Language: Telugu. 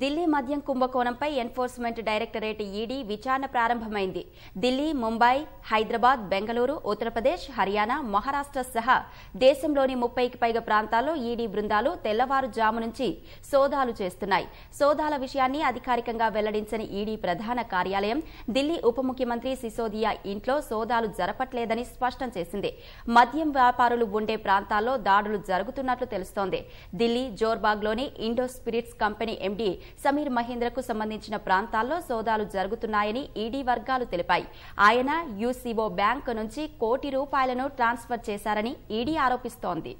ఢిల్లీ మద్యం కుంభకోణంపై ఎన్ఫోర్స్మెంట్ డైరెక్టరేట్ ఈడీ విచారణ ప్రారంభమైంది ఢిల్లీ ముంబై హైదరాబాద్ బెంగళూరు ఉత్తరప్రదేశ్ హర్యానా మహారాష్ట సహా దేశంలోని ముప్పైకి పైగా ప్రాంతాల్లో ఈడీ బృందాలు తెల్లవారుజాము నుంచి సోదాలు చేస్తున్నాయి సోదాల విషయాన్ని అధికారికంగా వెల్లడించిన ఈడీ ప్రధాన కార్యాలయం ఢిల్లీ ఉప ముఖ్యమంత్రి సిసోదియా ఇంట్లో సోదాలు జరపట్లేదని స్పష్టం చేసింది మద్యం వ్యాపారులు ఉండే ప్రాంతాల్లో దాడులు జరుగుతున్నట్లు తెలుస్తోంది ఢిల్లీ జోర్బాగ్లోని Indo Spirits company MD Sameer మహేంద్రకు సంబంధించిన ప్రాంతాల్లో సోదాలు జరుగుతున్నాయని ఈడీ వర్గాలు తెలిపాయి ఆయన యూసీఓ బ్యాంకు నుంచి కోటి రూపాయలను ట్రాన్స్ఫర్ చేశారని ఈడీ ఆరోపిస్తోంది